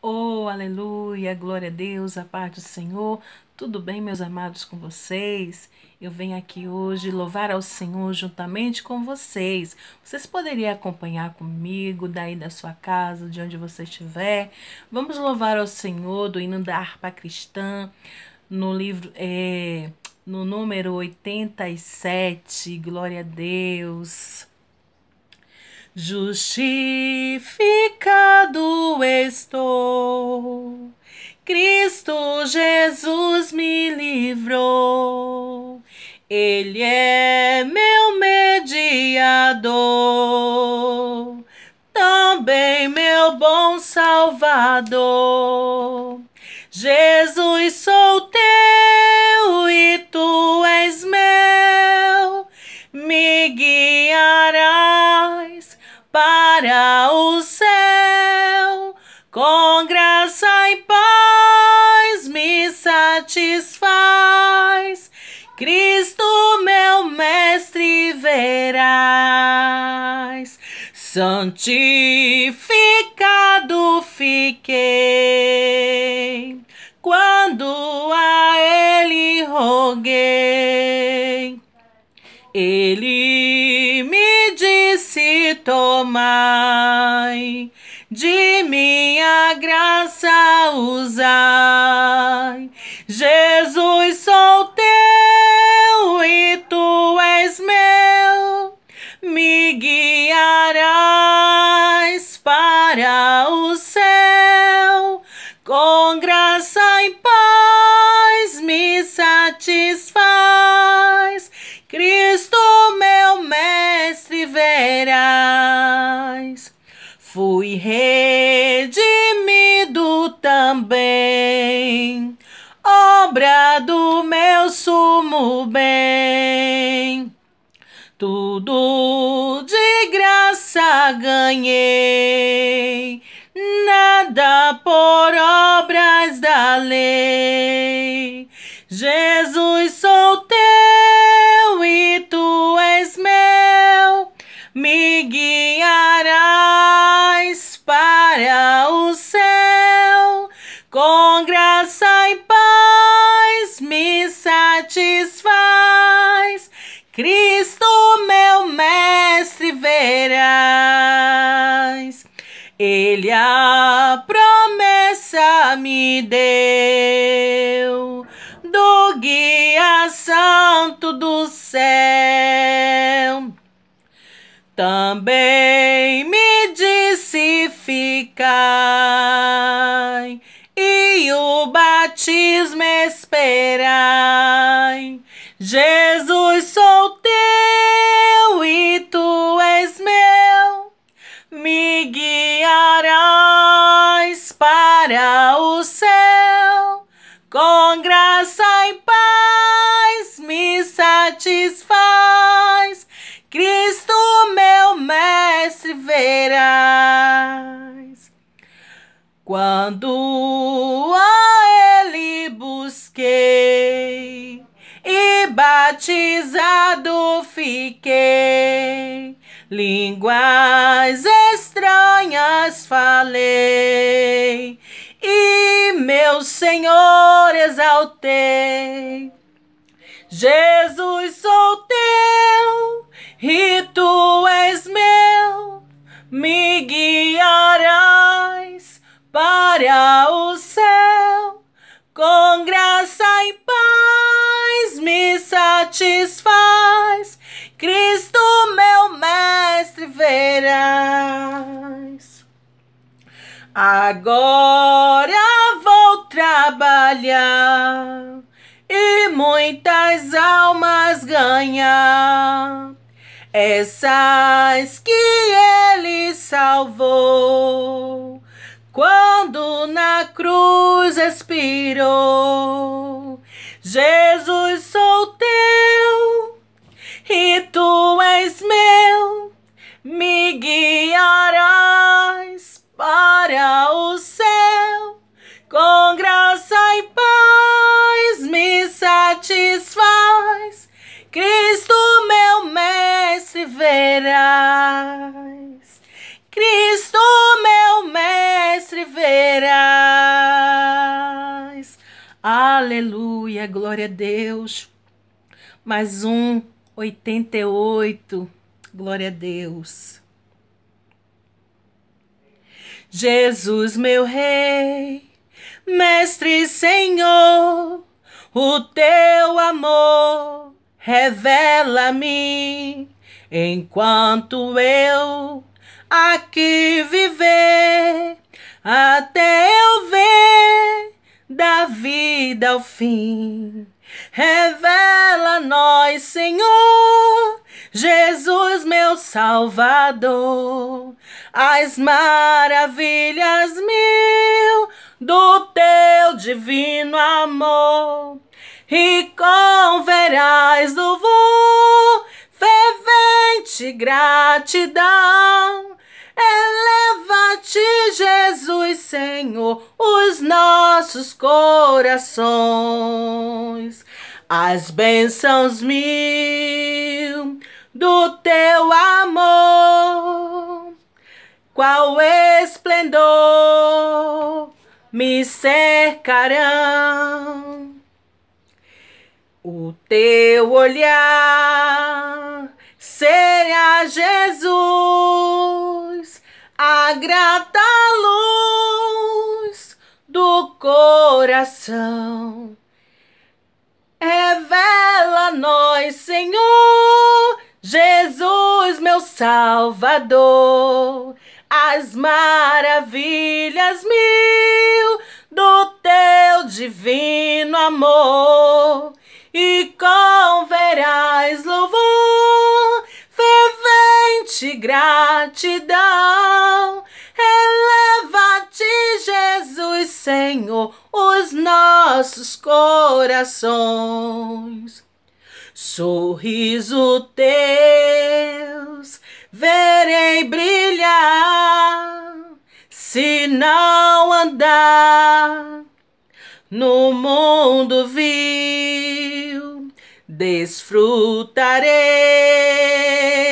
Oh, aleluia, glória a Deus, a paz do Senhor. Tudo bem, meus amados, com vocês? Eu venho aqui hoje louvar ao Senhor juntamente com vocês. Vocês poderiam acompanhar comigo, daí da sua casa, de onde você estiver. Vamos louvar ao Senhor do hino da harpa cristã, no livro, é, no número 87. Glória a Deus. Justificado estou, Cristo Jesus me livrou, Ele é meu mediador, também meu bom Salvador. Jesus, sou para o céu, com graça e paz me satisfaz. Cristo, meu mestre, verás. Santificado fiquei quando a Ele roguei. Ele tomai, de minha graça usai. Jesus, sou teu e tu és meu, me guiarás para sombra do meu sumo bem. Tudo de graça ganhei, nada por obras da lei. Jesus Cristo, meu mestre, verás. Ele a promessa me deu do guia santo do céu. Também me disse ficai e o batismo esperai. Jesus verás Quando a ele busquei e batizado fiquei, línguas estranhas falei e meu Senhor exaltei. Jesus sou teu e tu és me guiarás para o céu, com graça e paz me satisfaz, Cristo meu mestre verás. Agora vou trabalhar e muitas almas ganhar, essas que salvou quando na cruz expirou. Jesus, sou teu e tu és meu, me guiarás para o céu. Com graça e paz me satisfaz, Cristo meu mestre verá. aleluia, glória a Deus. Mais um 88, glória a Deus. Jesus, meu Rei, Mestre Senhor, o teu amor revela-me enquanto eu aqui viver até eu ver Davi vida ao fim. Revela nós, Senhor, Jesus, meu Salvador, as maravilhas mil do teu divino amor. E converás verás do fervente gratidão ti, Jesus Senhor, os nossos corações. As bênçãos mil do teu amor, qual esplendor me cercarão. O teu olhar será Jesus a grata luz do coração. Revela-nos, Senhor, Jesus, meu Salvador, as maravilhas mil do teu divino amor e com te gratidão. Eleva-te, Jesus, Senhor, os nossos corações. Sorriso teus verei brilhar se não andar no mundo vil. Desfrutarei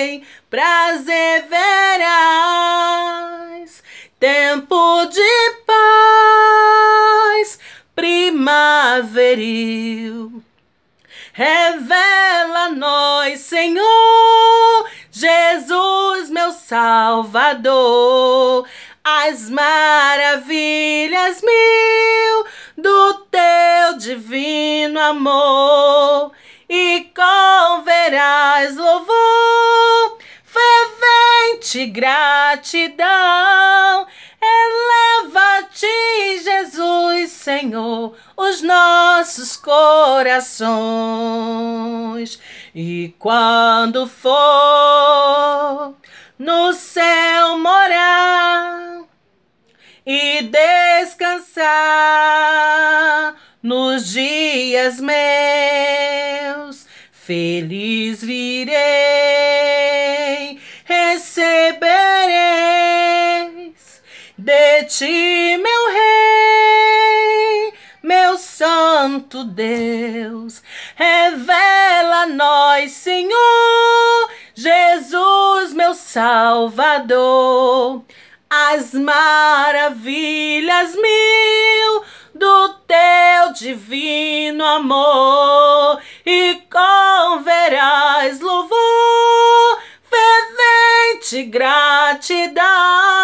verás Tempo de paz, primaveril. Revela-nos, Senhor, Jesus, meu Salvador, as maravilhas mil do teu divino amor, e com verás louvor de gratidão. Eleva-te, Jesus, Senhor, os nossos corações. E quando for no céu morar e descansar nos dias meus, feliz virei ti, meu Rei, meu Santo Deus, revela a nós, Senhor, Jesus, meu Salvador, as maravilhas mil do teu divino amor e com verás louvor, fervente gratidão.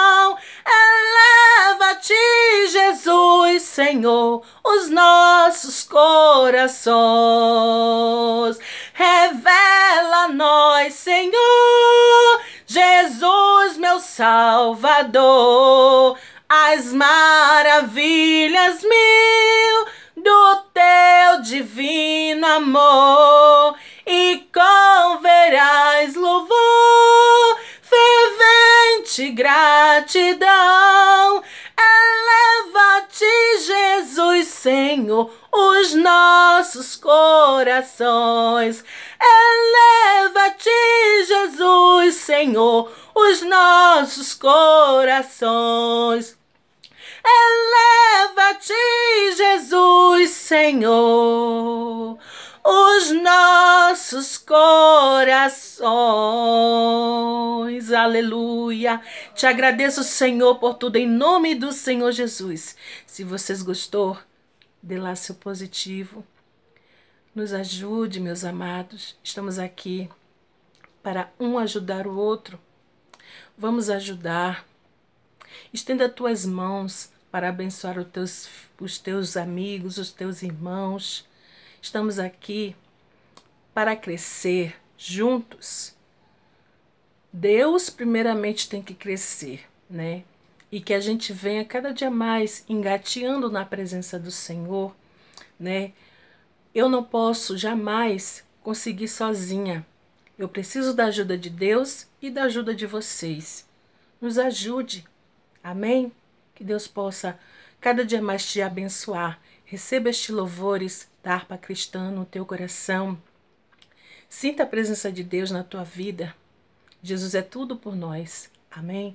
Senhor, os nossos corações. Revela nos Senhor, Jesus, meu Salvador, as maravilhas mil do teu divino amor e com verás louvor, fervente gratidão. Senhor, os nossos corações. Eleva-te, Jesus, Senhor, os nossos corações. Eleva-te, Jesus, Senhor, os nossos corações. Aleluia. Te agradeço, Senhor, por tudo em nome do Senhor Jesus. Se vocês gostou, dê lá seu positivo. Nos ajude, meus amados. Estamos aqui para um ajudar o outro. Vamos ajudar. Estenda tuas mãos para abençoar os teus, os teus amigos, os teus irmãos. Estamos aqui para crescer juntos. Deus, primeiramente, tem que crescer, né? e que a gente venha cada dia mais engateando na presença do Senhor, né? Eu não posso jamais conseguir sozinha. Eu preciso da ajuda de Deus e da ajuda de vocês. Nos ajude. Amém? Que Deus possa cada dia mais te abençoar. Receba este louvores da harpa cristã no teu coração. Sinta a presença de Deus na tua vida. Jesus é tudo por nós. Amém?